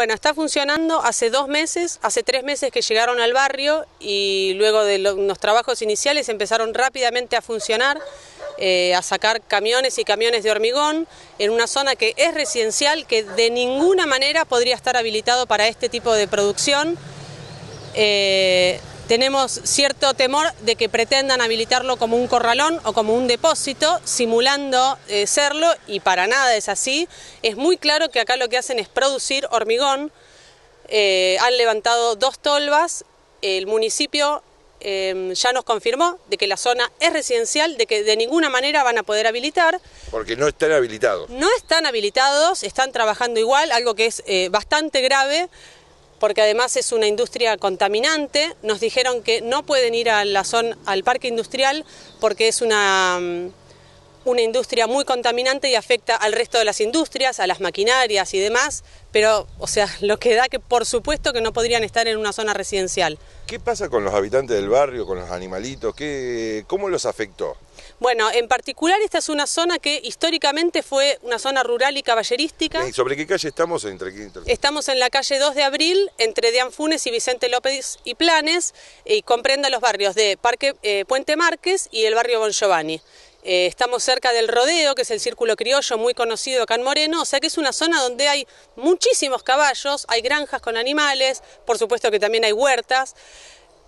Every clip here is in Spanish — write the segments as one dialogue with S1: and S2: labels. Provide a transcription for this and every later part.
S1: Bueno, está funcionando hace dos meses, hace tres meses que llegaron al barrio y luego de los trabajos iniciales empezaron rápidamente a funcionar, eh, a sacar camiones y camiones de hormigón en una zona que es residencial, que de ninguna manera podría estar habilitado para este tipo de producción. Eh, tenemos cierto temor de que pretendan habilitarlo como un corralón o como un depósito, simulando eh, serlo, y para nada es así. Es muy claro que acá lo que hacen es producir hormigón. Eh, han levantado dos tolvas. El municipio em, ya nos confirmó de que la zona es residencial, de que de ninguna manera van a poder habilitar.
S2: Porque no están habilitados.
S1: No están habilitados, están trabajando igual, algo que es eh, bastante grave porque además es una industria contaminante. Nos dijeron que no pueden ir a la zona, al parque industrial porque es una, mm, una industria muy contaminante y afecta al resto de las industrias, a las maquinarias y demás, pero, o sea, lo que da que por supuesto que no podrían estar en una zona residencial.
S2: ¿Qué pasa con los habitantes del barrio, con los animalitos? ¿Cómo los afectó?
S1: Bueno, en particular esta es una zona que históricamente fue una zona rural y caballerística. ¿Y eh, sobre
S2: qué calle estamos? Entre
S1: estamos en la calle 2 de Abril, entre Dean Funes y Vicente López y Planes, y comprende los barrios de Parque eh, Puente Márquez y el barrio Bon Giovanni. Eh, estamos cerca del rodeo, que es el círculo criollo muy conocido acá en Moreno, o sea que es una zona donde hay muchísimos caballos, hay granjas con animales, por supuesto que también hay huertas.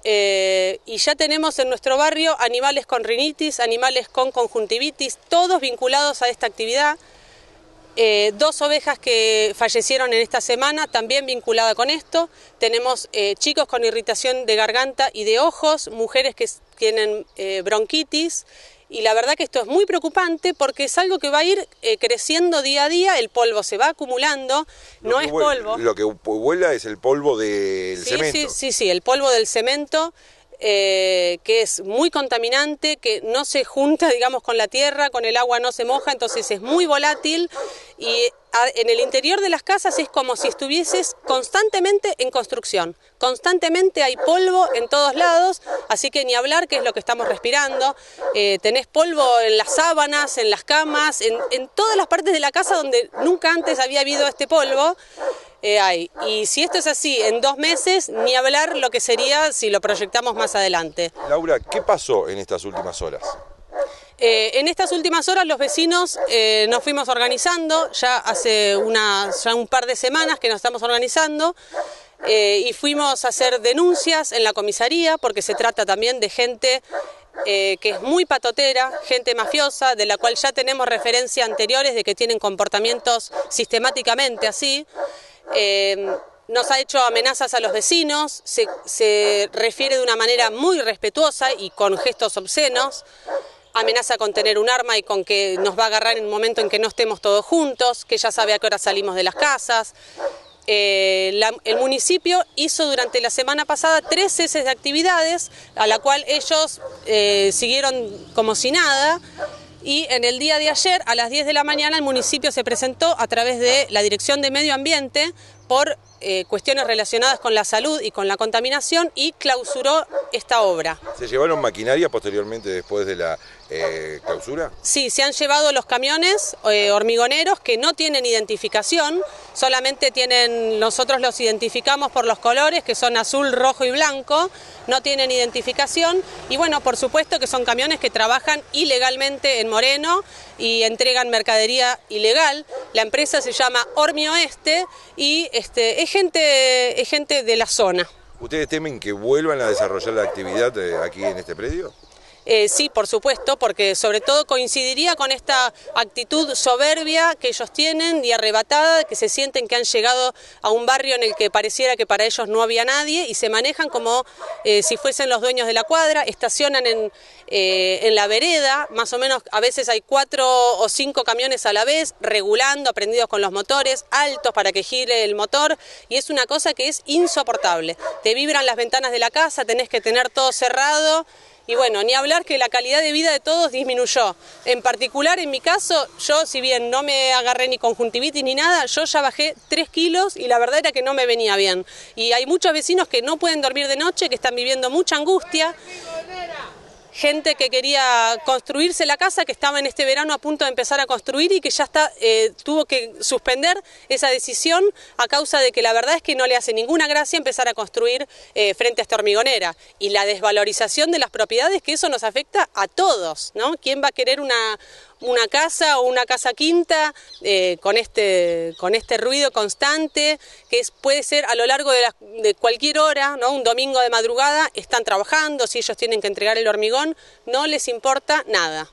S1: Eh, y ya tenemos en nuestro barrio animales con rinitis, animales con conjuntivitis, todos vinculados a esta actividad. Eh, dos ovejas que fallecieron en esta semana, también vinculada con esto. Tenemos eh, chicos con irritación de garganta y de ojos, mujeres que tienen bronquitis y la verdad que esto es muy preocupante porque es algo que va a ir eh, creciendo día a día, el polvo se va acumulando, no es polvo. Lo
S2: que vuela es el polvo del sí, cemento. Sí,
S1: sí, sí, el polvo del cemento eh, que es muy contaminante, que no se junta, digamos, con la tierra, con el agua no se moja, entonces es muy volátil y en el interior de las casas es como si estuvieses constantemente en construcción. Constantemente hay polvo en todos lados, así que ni hablar que es lo que estamos respirando. Eh, tenés polvo en las sábanas, en las camas, en todas las partes de la casa donde nunca antes había habido este polvo. Eh, y si esto es así, en dos meses, ni hablar lo que sería si lo proyectamos más adelante.
S2: Laura, ¿qué pasó en estas últimas horas?
S1: Eh, en estas últimas horas los vecinos eh, nos fuimos organizando, ya hace una, un par de semanas que nos estamos organizando. y fuimos a hacer denuncias en la comisaría porque se trata también de gente que es muy patotera, gente mafiosa, de la cual ya tenemos referencia anteriores de que tienen comportamientos sistemáticamente así. Eh, nos ha hecho amenazas a los vecinos, se, refiere de una manera muy respetuosa y con gestos obscenos, amenaza con tener un arma y con que nos va a agarrar en un momento en que no estemos todos juntos, que ya sabe a qué hora salimos de las casas. Eh, el municipio hizo durante la semana pasada tres ceses de actividades, a la cual ellos eh, siguieron como si nada. Y en el día de ayer, a las 10 de la mañana, el municipio se presentó a través de la Dirección de Medio Ambiente por eh, cuestiones relacionadas con la salud y con la contaminación y clausuró esta obra.
S2: ¿Se llevaron maquinaria posteriormente después de la eh, clausura?
S1: Sí, se han llevado los camiones eh, hormigoneros que no tienen identificación, solamente tienen, nosotros los identificamos por los colores que son azul, rojo y blanco, no tienen identificación y bueno, por supuesto que son camiones que trabajan ilegalmente en Moreno y entregan mercadería ilegal. La empresa se llama Este y este, es gente,
S2: es eh, gente de la zona. ¿Ustedes temen que vuelvan a desarrollar la actividad eh, aquí en este predio?
S1: Eh, sí, por supuesto, porque sobre todo coincidiría con esta actitud soberbia que ellos tienen y arrebatada, que se sienten que han llegado a un barrio en el que pareciera que para ellos no había nadie y se manejan como eh, si fuesen los dueños de la cuadra, estacionan en, eh, en la vereda, más o menos a veces hay cuatro o cinco camiones a la vez, regulando, aprendidos con los motores, altos para que gire el motor, y es una cosa que es insoportable. Te vibran las ventanas de la casa, tenés que tener todo cerrado. Y bueno, ni hablar que la calidad de vida de todos disminuyó. En particular, en mi caso, yo, si bien no me agarré ni conjuntivitis ni nada, yo ya bajé 3 kilos y la verdad era que no me venía bien. Y hay muchos vecinos que no pueden dormir de noche, que están viviendo mucha angustia gente que quería construirse la casa, que estaba en este verano a punto de empezar a construir y que ya está, eh, tuvo que suspender esa decisión a causa de que la verdad es que no le hace ninguna gracia empezar a construir eh, frente a esta hormigonera y la desvalorización de las propiedades, que eso nos afecta a todos, ¿no? ¿Quién va a querer una, una casa o una casa quinta eh, con, este, con este ruido constante, que es, puede ser a lo largo de, de, cualquier hora, ¿no? un domingo de madrugada, están trabajando, si ellos tienen que entregar el hormigón, no les importa nada.